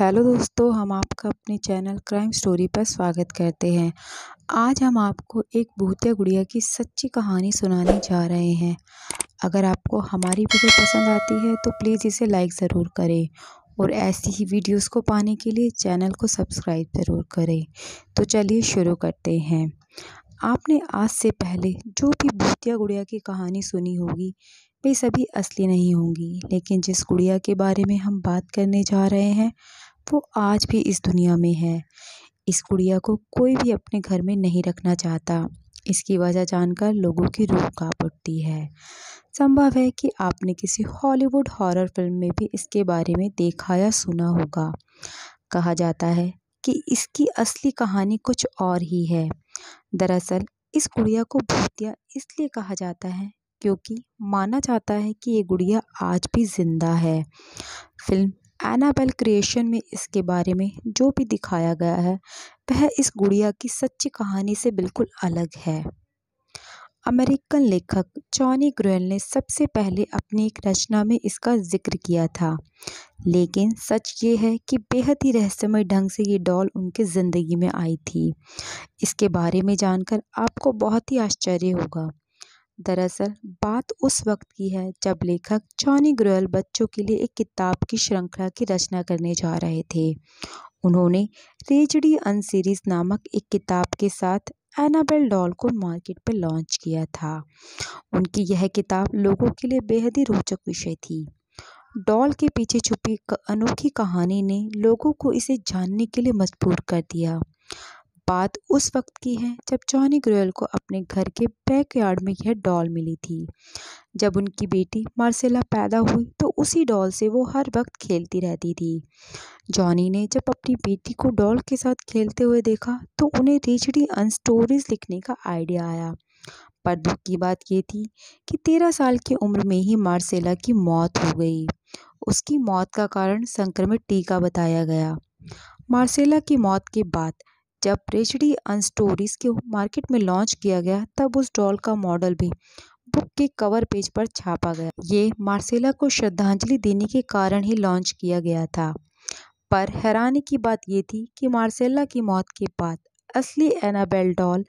hello दोस्तों हम आपका अपने चैनल क्राइम स्टोरी पर स्वागत करते हैं आज हम आपको एक भूतिया गुड़िया की सच्ची कहानी सुनाने जा रहे हैं अगर आपको हमारी वीडियो पसंद आती है तो प्लीज़ इसे लाइक ज़रूर करें और ऐसी ही वीडियोस को पाने के लिए चैनल को सब्सक्राइब ज़रूर करें तो चलिए शुरू करते हैं आपने आज से पहले जो भी भूतिया गुड़िया की कहानी सुनी होगी वे सभी असली नहीं होंगी लेकिन जिस गुड़िया के बारे में हम बात करने जा रहे हैं वो आज भी इस दुनिया में है इस गुड़िया को कोई भी अपने घर में नहीं रखना चाहता इसकी वजह जानकर लोगों की रूह का उठती है संभव है कि आपने किसी हॉलीवुड हॉरर फिल्म में भी इसके बारे में देखा या सुना होगा कहा जाता है कि इसकी असली कहानी कुछ और ही है दरअसल इस गुड़िया को भूतिया इसलिए कहा जाता है क्योंकि माना जाता है कि ये गुड़िया आज भी ज़िंदा है फिल्म एनाबेल क्रिएशन में इसके बारे में जो भी दिखाया गया है वह इस गुड़िया की सच्ची कहानी से बिल्कुल अलग है अमेरिकन लेखक जॉनी ग्रोयल ने सबसे पहले अपनी एक रचना में इसका जिक्र किया था लेकिन सच ये है कि बेहद ही रहस्यमय ढंग से ये डॉल उनके ज़िंदगी में आई थी इसके बारे में जानकर आपको बहुत ही आश्चर्य होगा दरअसल बात उस वक्त की है जब लेखक जॉनी ग्रोयल बच्चों के लिए एक किताब की श्रृंखला की रचना करने जा रहे थे उन्होंने रेजडी अन सीरीज नामक एक किताब के साथ एनाबेल डॉल को मार्केट पर लॉन्च किया था उनकी यह किताब लोगों के लिए बेहद ही रोचक विषय थी डॉल के पीछे छुपी अनोखी कहानी ने लोगों को इसे जानने के लिए मजबूर कर दिया बात उस वक्त की है जब जॉनी ग्रोयल को अपने घर के बैकयार्ड में यह डॉल मिली थी जब उनकी बेटी मार्सेला पैदा हुई तो उसी डॉल से वो हर वक्त खेलती रहती थी जॉनी ने जब अपनी बेटी को डॉल के साथ खेलते हुए देखा तो उन्हें रिचडी अन स्टोरीज लिखने का आइडिया आया पर दुख की बात ये थी कि तेरह साल की उम्र में ही मार्सेला की मौत हो गई उसकी मौत का कारण संक्रमित टीका बताया गया मार्सेला की मौत के बाद जब रेचडी अन स्टोरीज को मार्केट में लॉन्च किया गया तब उस डॉल का मॉडल भी बुक के कवर पेज पर छापा गया ये मार्सेला को श्रद्धांजलि देने के कारण ही लॉन्च किया गया था पर हैरानी की बात ये थी कि मार्सेला की मौत के बाद असली एनाबेल डॉल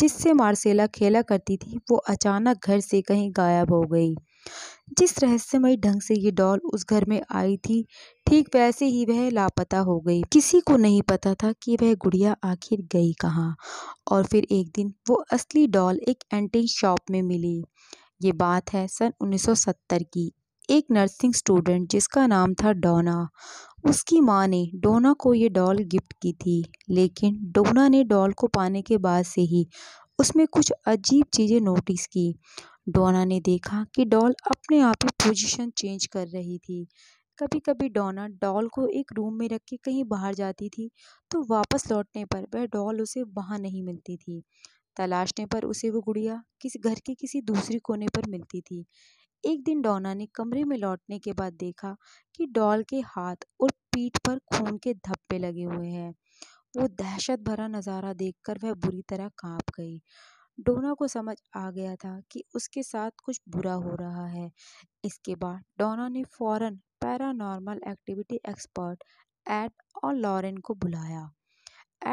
जिससे मार्सेला खेला करती थी वो अचानक घर से कहीं गायब हो गई जिस रहस्यमय ढंग से ये डॉल उस घर में आई थी ठीक वैसे ही वह लापता हो गई किसी को नहीं पता था कि वह गुड़िया आखिर गई कहाँ और फिर एक दिन वो असली डॉल एक एंटी शॉप में मिली ये बात है सन 1970 की एक नर्सिंग स्टूडेंट जिसका नाम था डोना उसकी माँ ने डोना को ये डॉल गिफ्ट की थी लेकिन डोना ने डॉल को पाने के बाद से ही उसमें कुछ अजीब चीज़ें नोटिस की डोना ने देखा कि डॉल अपने आप ही पोजीशन चेंज कर रही थी कभी कभी डोना डॉल को एक रूम में रख के कहीं बाहर जाती थी तो वापस लौटने पर वह डॉल उसे वहाँ नहीं मिलती थी तलाशने पर उसे वो गुड़िया किसी घर के किसी दूसरे कोने पर मिलती थी एक दिन डोना ने कमरे में लौटने के बाद देखा कि डॉल के हाथ और पीठ पर खून के धब्बे लगे हुए हैं वो दहशत भरा नज़ारा देखकर वह बुरी तरह कांप गई डोना को समझ आ गया था कि उसके साथ कुछ बुरा हो रहा है इसके बाद डोना ने फौरन पैरानॉर्मल एक्टिविटी एक्सपर्ट एड और लॉरेन को बुलाया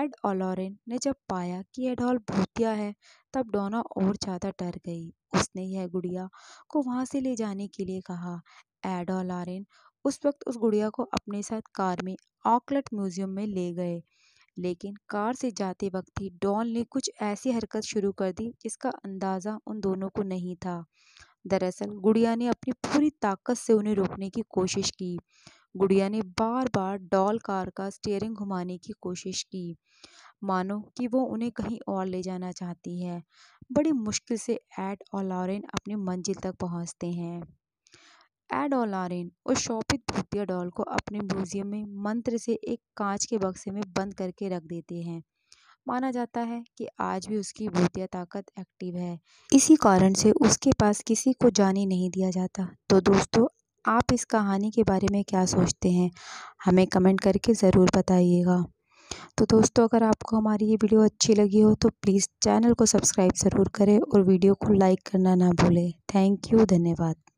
एड और लॉरेन ने जब पाया कि यह डॉल भूतिया है तब डोना और ज़्यादा डर गई उसने यह गुड़िया को वहाँ से ले जाने के लिए कहा एड और लॉरेन उस वक्त उस गुड़िया को अपने साथ कार में ऑकलेट म्यूजियम में ले गए लेकिन कार से जाते वक्त ही डॉन ने कुछ ऐसी हरकत शुरू कर दी जिसका अंदाज़ा उन दोनों को नहीं था दरअसल गुड़िया ने अपनी पूरी ताकत से उन्हें रोकने की कोशिश की गुड़िया ने बार बार डॉल कार का स्टेयरिंग घुमाने की कोशिश की मानो कि वो उन्हें कहीं और ले जाना चाहती है बड़ी मुश्किल से एड और लॉरेन अपनी मंजिल तक पहुंचते हैं एडोलारेन और शोपित भूतिया डॉल को अपने म्यूजियम में मंत्र से एक कांच के बक्से में बंद करके रख देते हैं माना जाता है कि आज भी उसकी भूतिया ताकत एक्टिव है इसी कारण से उसके पास किसी को जाने नहीं दिया जाता तो दोस्तों आप इस कहानी के बारे में क्या सोचते हैं हमें कमेंट करके ज़रूर बताइएगा तो दोस्तों अगर आपको हमारी ये वीडियो अच्छी लगी हो तो प्लीज़ चैनल को सब्सक्राइब ज़रूर करें और वीडियो को लाइक करना ना भूलें थैंक यू धन्यवाद